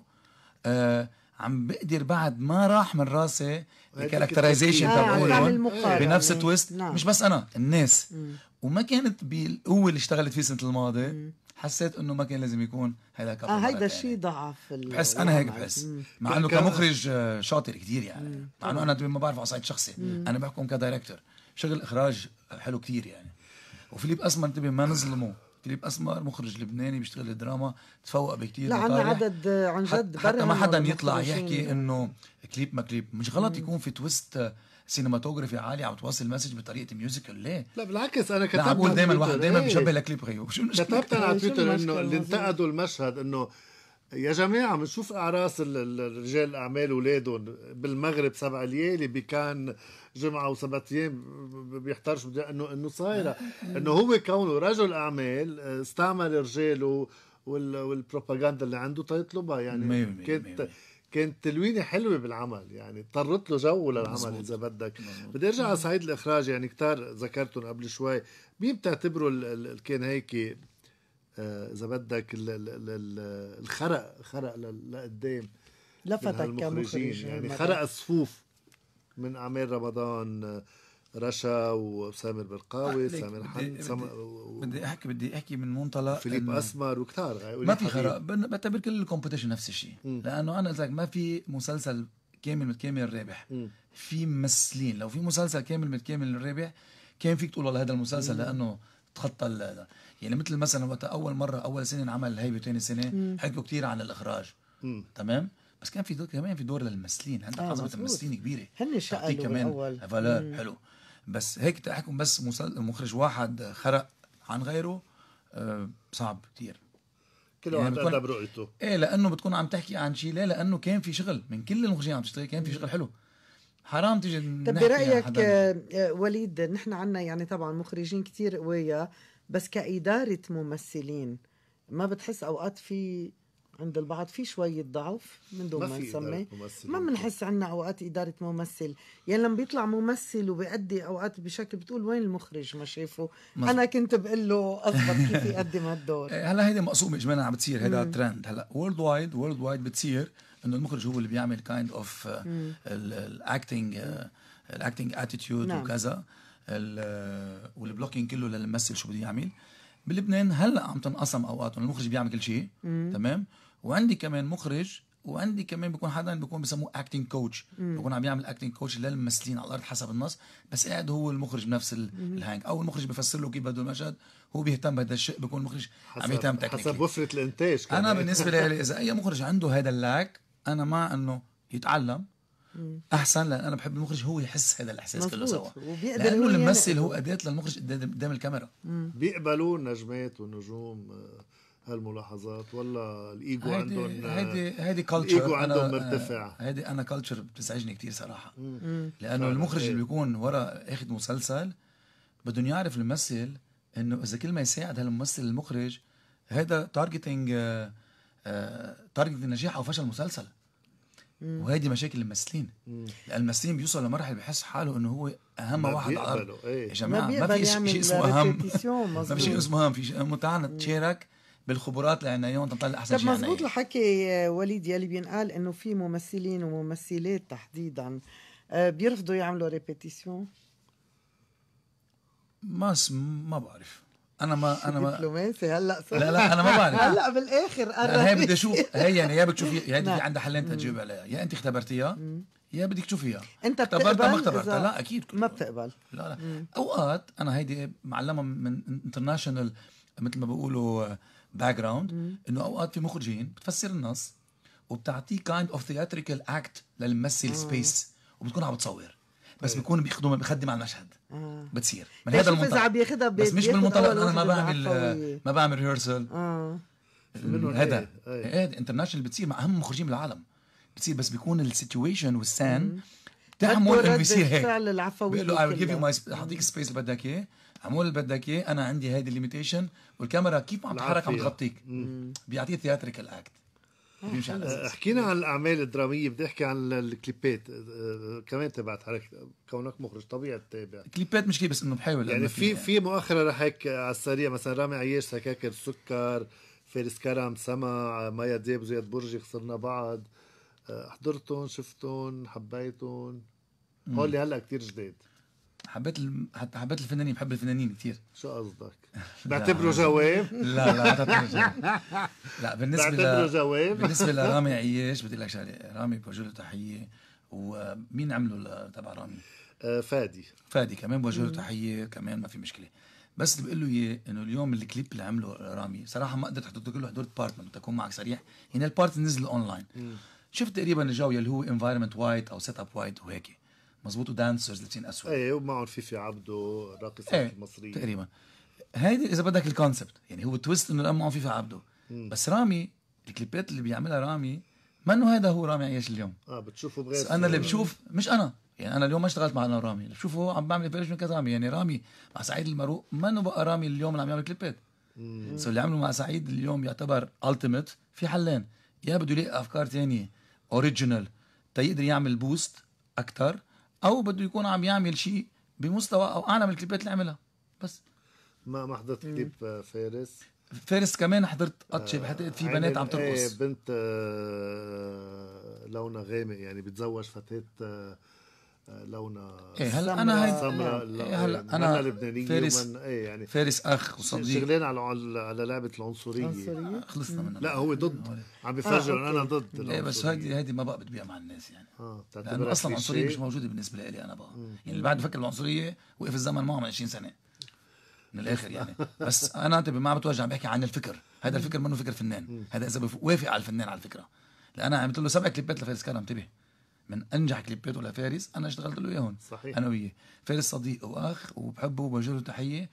آه عم بقدر بعد ما راح من راسي الكاركترايزيشن آه، تبعهم يعني بنفس إيه. التويست نعم. مش بس انا الناس مم. وما كانت بالقوه اللي اشتغلت فيه السنه الماضيه حسيت انه ما كان لازم يكون هيدا كفر اه هيدا الشيء ضعف بحس انا هيك بحس مع انه كمخرج آه، شاطر كثير يعني مع انه انا ما بعرف على صعيد شخصي انا بحكم كدايركتور شغل اخراج حلو كثير يعني وفيليب اسمر انتبه ما نظلمه فيليب اسمر مخرج لبناني بيشتغل دراما تفوق بكثير لا عنا عدد عن جد حتى ما حدا يطلع يحكي انه كليب ما كليب مش غلط يكون في تويست سينماتوجرافي عالي عم توصل مسج بطريقه ميوزيكال ليه؟ لا بالعكس انا كتبت عم بقول دايما واحد دايما إيه. بشبه لكليب غيو شو كتبت انا على تويتر انه اللي انتقدوا المشهد انه يا جماعة بنشوف أعراس الرجال الأعمال ولادهم بالمغرب سبع ليالي بكان جمعة وسبعة أيام بيحترش إنه إنه صايرة إنه هو كونه رجل أعمال آه، استعمل رجاله والبروباغندا اللي عنده تيطلبها يعني مي كانت مي. كانت تلوينه حلوه بالعمل يعني اضطرت له جو للعمل اذا بدك بدي ارجع على صعيد الاخراج يعني كتار ذكرتهم قبل شوي مين بتعتبره كان هيك اذا بدك الخرق خرق لقدام لفتك كمخرج يعني خرق الصفوف من اعمال رمضان رشا وسامر برقاوي سامر حن بدي احكي بدي احكي من منطلق فيليب اسمر وكتار ما في خرق بعتبر كل الكومبيتيشن نفس الشيء لانه انا قلت ما في مسلسل كامل متكامل رابح في ممثلين لو في مسلسل كامل متكامل رابح كان فيك تقول والله هذا المسلسل لانه تخطى هذا يعني مثل مثلا وقت اول مره اول سنه انعمل الهيبه وثاني سنه حكوا كثير عن الاخراج تمام بس كان في دور كمان في دور للممثلين عندك آه عظمه ممثلين كبيره هن شقلوا كمان فالور حلو بس هيك تحكم بس مخرج واحد خرق عن غيره آه صعب كثير كل يعني واحد يعني بتكون... برؤيته ايه لانه بتكون عم تحكي عن شيء ليه لانه كان في شغل من كل المخرجين عم تشتغل كان في شغل حلو حرام تيجي طب برايك آه، وليد نحن عنا يعني طبعا مخرجين كثير قوية بس كإدارة ممثلين ما بتحس أوقات في عند البعض في شوية ضعف من دون ما نسمي ما بنحس عنا أوقات إدارة ممثل يعني لما بيطلع ممثل وبيأدي أوقات بشكل بتقول وين المخرج ما شافه أنا كنت بقول له أصبر كيف يقدم هالدور هلا هيدي مقسومة إجمالا عم بتصير هيدا ترند هلا وورلد وايد وورلد وايد بتصير إنه المخرج هو اللي بيعمل كايند أوف الأكتنج الاكتنج اتيتيود وكذا والبلوكينج كله للممثل شو بده يعمل بلبنان هلا عم تنقسم اوقات المخرج بيعمل كل شيء تمام وعندي كمان مخرج وعندي كمان بيكون حدا بيكون بسموه اكتنج كوتش بيكون عم يعمل اكتنج كوتش للممثلين على الارض حسب النص بس قاعد هو المخرج بنفس الهانج او المخرج بفسر له كيف بده المشهد هو بيهتم بهذا الشيء بيكون المخرج عم يهتم تكنيكلي حسب وفره الانتاج كمان. انا بالنسبه لي اذا اي مخرج عنده هذا اللاك انا مع انه يتعلم احسن لان انا بحب المخرج هو يحس هذا الاحساس كله سوا لانه يعني. الممثل هو اداه للمخرج قدام الكاميرا بيقبلوا النجمات والنجوم آه، هالملاحظات ولا الايجو عندهم آه، هيدي هيدي كلتشر الايجو عندهم آه، مرتفع هيدي انا كلتشر بتزعجني كثير صراحه لانه المخرج اللي إيه. بيكون ورا اخذ مسلسل بدهم يعرف الممثل انه اذا كل ما يساعد هالممثل المخرج هذا تارجتنج تارجت نجاح او فشل المسلسل وهي دي مشاكل الممثلين الممثلين بيوصل لمرحله بيحس حاله انه هو اهم واحد على الارض إيه. يا جماعه ما, ما في شيء اسمه اهم ما في شيء اسمه اهم في شيء متعنا تشارك بالخبرات لعنايون تطلع احسن شيء مضبوط إيه. الحكي وليد يلي بينقال انه في ممثلين وممثلات تحديدا آه، بيرفضوا يعملوا ريبيتيسيون ما ما بعرف انا ما انا ما دبلوماسي هلا لا لا انا ما بعرف هلا بالاخر انا هي بدي اشوف هي يعني يا بتشوفي هي في نعم. عندها حلين تجاوب عليها يا انت اختبرتيها يا بدك تشوفيها انت اختبرتها ما اختبرتها لا اكيد ما بتقبل لا لا اوقات انا هيدي معلمه من انترناشونال مثل ما بيقولوا باك جراوند انه اوقات في مخرجين بتفسر النص وبتعطيه كايند اوف ثياتريكال اكت للممثل سبيس آه. وبتكون عم بتصور بس إيه. بيكون بيخدم بيخدم على المشهد آه. بتصير من هذا المنطلق بياخدها بس مش بالمنطلق انا ما بعمل ما بعمل ريهرسل آه. هذا ايه انترناشونال إيه. إيه، بتصير مع اهم مخرجين بالعالم بتصير بس بيكون السيتويشن والسان تحمل انه يصير هيك الفعل العفوي بيقول له اي جيف يو ماي حطيك سبيس اللي بدك اياه اعمل اللي بدك اياه انا عندي هيدي الليميتيشن والكاميرا كيف عم تتحرك عم تغطيك بيعطيه ثياتريكال اكت أه، حكينا عن الاعمال الدراميه بدي احكي عن الكليبات أه، أه، كمان تبعت حضرتك كونك مخرج طبيعي تتابع الكليبات مش بس انه بحاول يعني في في مؤخرا رح هيك على السريع مثلا رامي عياش سكاكر سكر فارس كرم سما مايا دياب وزياد برجي خسرنا بعض حضرتهم شفتهم حبيتهم هول هلا كثير جداد حبيت الم... حبيت الفنانين بحب الفنانين كثير شو قصدك؟ بعتبره جواب؟ لا لا بعتبره جواب لا بالنسبة بعتبره ل... جواب بالنسبة لرامي عياش بدي لك شغلة رامي بوجه له تحية ومين عمله تبع رامي؟ آه، فادي فادي كمان بوجه له تحية كمان ما في مشكلة بس اللي بقول له اياه انه اليوم الكليب اللي عمله رامي صراحة ما قدرت احط له حضور بارت بدي معك صريح يعني البارت نزل اونلاين شفت تقريبا الجو يلي هو انفايرمنت وايد او سيت اب وايد وهيك مزبوط ودانسرز لابسين اسود ايه ومعهم فيفي عبده الراقصه ايه المصريه تقريبا هيدي اذا بدك الكونسبت يعني هو تويست انه الان معهم فيفي عبده مم. بس رامي الكليبات اللي بيعملها رامي ما انه هذا هو رامي عياش اليوم اه بتشوفه بغير انا اللي بشوف مش انا يعني انا اليوم ما اشتغلت مع رامي اللي بشوفه عم بعمل كذا رامي يعني رامي مع سعيد المروق ما انه بقى رامي اليوم اللي عم يعمل كليبات سو اللي عمله مع سعيد اليوم يعتبر التيميت في حلين يا بده يلاقي افكار ثانيه اوريجينال تيقدر يعمل بوست اكثر او بده يكون عم يعمل شيء بمستوى او اعلى من الكليبات اللي عملها بس ما ما حضرت كليب آه، فارس فارس كمان حضرت قطشه آه، بعتقد في بنات عم ترقص إيه، بنت آه، لونها غامق يعني بتزوج فتاه لونها إيه هلا انا هاي يعني إيه هلا انا لبنانيه فارس ومن ايه يعني فارس اخ وصديق شغلين على على لعبه العنصريه خلصنا منها لا هو ضد عم آه، بفجر آه انا ضد ايه بس هيدي هيدي ما بقى بتبيع مع الناس يعني اه لانه اصلا العنصريه مش موجوده بالنسبه لي انا بقى مم. يعني اللي بعد بفكر بالعنصريه وقف الزمن معه من 20 سنه من الاخر يعني بس انا ما عم بتوجع عم بحكي عن الفكر هذا الفكر منه فكر فنان هذا اذا وافق على الفنان على الفكره لان عملت له سبع كليبات لفارس كرم انتبه من انجح كليباته لفارس انا اشتغلت له اياهم صحيح انا وياه فارس صديق واخ وبحبه وبوجه له تحيه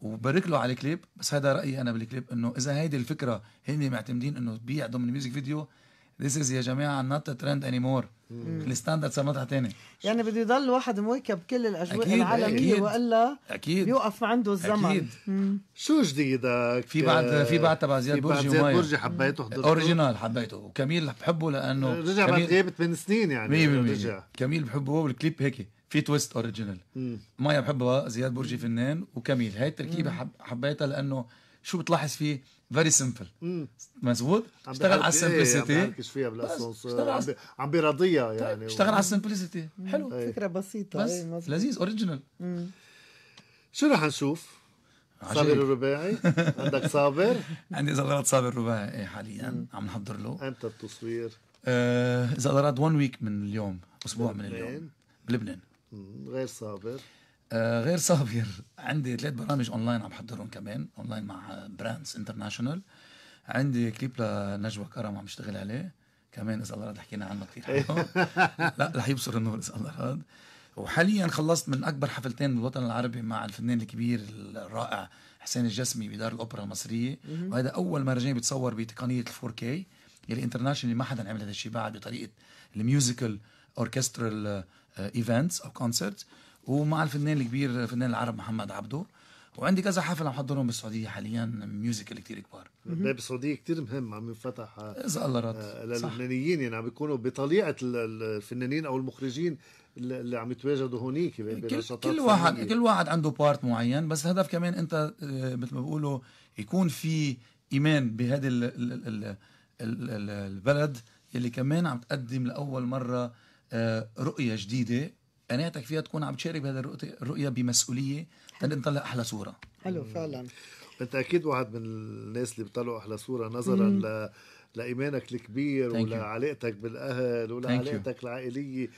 وبارك له على الكليب بس هذا رايي انا بالكليب انه اذا هيدي الفكره هن معتمدين انه تبيع ضمن ميوزك فيديو This is يا جماعه not a trend anymore الستاندرد صار مطرح تاني يعني بده يضل واحد مواكب كل الاجواء أكيد العالميه أكيد والا اكيد بيوقف عنده الزمن أكيد. شو جديدك في بعد في بعد تبع زياد برجي زياد برجي حبيته حضرته اوريجينال حبيته وكميل بحبه لانه رجع بعد غياب ثمان سنين يعني مية رجع كميل بحبه والكليب هيك في تويست اوريجينال مايا بحبها زياد برجي فنان وكميل هاي التركيبه حبيتها لانه شو بتلاحظ فيه فيري سمبل مزبوط اشتغل على السمبلسيتي إيه، إيه، عم بيرضيها طيب، يعني اشتغل على السمبلسيتي حلو إيه. فكره بسيطه بس لذيذ اوريجينال شو رح نشوف؟ صابر الرباعي عندك صابر عندي اذا قررت صابر الرباعي ايه حاليا مم. عم نحضر له امتى التصوير؟ آه، اذا قررت 1 ويك من اليوم اسبوع من اليوم بلبنان غير صابر آه، غير صابر عندي ثلاث برامج اونلاين عم بحضرهم كمان اونلاين مع براندز انترناشونال عندي كليب لنجوى كرم عم بشتغل عليه كمان اذا الله راد حكينا عنه كثير لا رح يبصر النور اذا الله راد وحاليا خلصت من اكبر حفلتين بالوطن العربي مع الفنان الكبير الرائع حسين الجسمي بدار الاوبرا المصريه وهذا اول مهرجان بيتصور بتقنيه الفور كي يلي انترناشونال ما حدا عمل هذا الشيء بعد بطريقه الميوزيكال اوركسترال ايفنتس او كونسرت ومع الفنان الكبير فنان العرب محمد عبده وعندي كذا حفل عم حضرهم بالسعوديه حاليا ميوزيكال كثير كبار لا السعوديه كثير مهم عم ينفتح اذا الله رد آه، للفنانين يعني عم بيكونوا بطليعه الفنانين او المخرجين اللي عم يتواجدوا هونيك كل, كل واحد كل واحد عنده بارت معين بس الهدف كمان انت آه، مثل ما بيقولوا يكون في ايمان بهذا البلد اللي كمان عم تقدم لاول مره آه، رؤيه جديده قناعتك فيها تكون عم تشارك بهذا الرؤيه بمسؤوليه تنطلع احلى صوره حلو فعلا انت اكيد واحد من الناس اللي بيطلعوا احلى صوره نظرا مم. ل لايمانك الكبير ولعلاقتك بالاهل ولعلاقتك العائليه يعني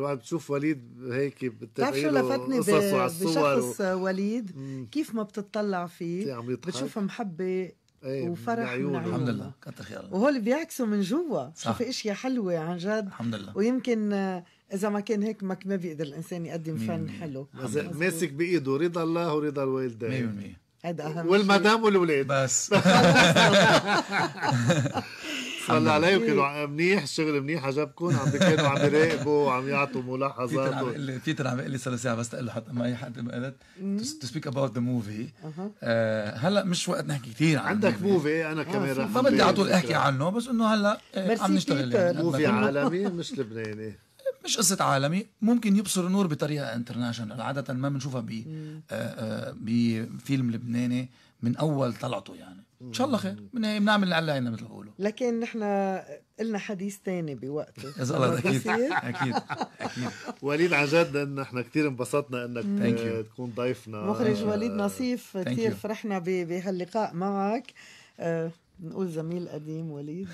الواحد بتشوف وليد هيك بتعرف شو لفتني بشخص و... وليد كيف ما بتطلع فيه بتشوفه محبه ايه وفرح من عيونه الحمد لله كتر خير وهول بيعكسوا من جوا شوف اشياء حلوه عن جد الحمد لله ويمكن اذا ما كان هيك ما ما بيقدر الانسان يقدم فن حلو ماسك بايده رضا الله ورضا الوالدين 100% هذا اهم والمدام والولاد بس صلى عليه كانوا منيح الشغل منيح عجبكم عم كانوا عم يراقبوا وعم يعطوا ملاحظات بيتر عم يقول لي صار ساعه بس تقول حتى ما هي حد قالت تو سبيك اباوت ذا موفي هلا مش وقت نحكي كثير عن عندك موفي انا آه، كمان رح ما بدي على طول احكي عنه بس انه هلا آه، عم نشتغل موفي يعني. عالمي مش لبناني مش قصه عالمي ممكن يبصر النور بطريقه انترناشونال عاده ما بنشوفها ب آه، آه، بفيلم لبناني من اول طلعته يعني ان شاء الله خير من بنعمل اللي علينا مثل ما بقولوا لكن نحن قلنا حديث تاني بوقته اذا الله اكيد اكيد اكيد وليد عن جد نحن كثير انبسطنا انك تكون ضيفنا مخرج آه، وليد نصيف كثير فرحنا بهاللقاء معك نقول زميل قديم وليد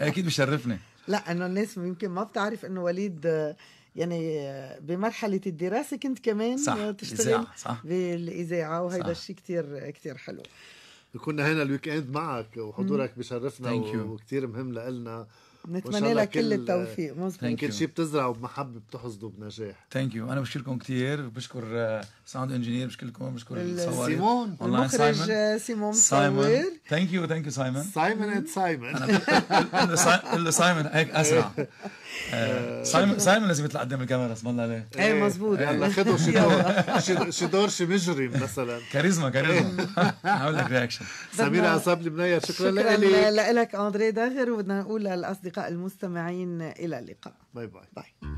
اكيد بشرفني لا انه الناس يمكن ما بتعرف انه وليد يعني بمرحلة الدراسة كنت كمان صح. تشتغل صح. بالإذاعة وهذا الشيء كتير كتير حلو كنا هنا الويك اند معك وحضورك بشرفنا وكثير مهم لنا نتمنى لك كل التوفيق مظبوط كل شيء بتزرعه بمحبه بتحصده بنجاح ثانك يو انا بشكركم كثير بشكر ساوند آه، انجينير بشكركم بشكر سيمون المخرج آه، سيمون سايمون ثانك يو ثانك يو سايمون سايمون ات سايمون الا سايمون هيك اسرع سايمون آه، سايمون لازم يطلع قدام الكاميرا اسم الله عليه ايه مزبوط يلا خذوا شي دور شي دور شي مجرم مثلا كاريزما كاريزما إيه. هقول لك رياكشن سميرة عصابلي منير شكرا لك شكرا لك اندري داغر وبدنا نقول للاصدقاء المستمعين إلى اللقاء باي باي, باي.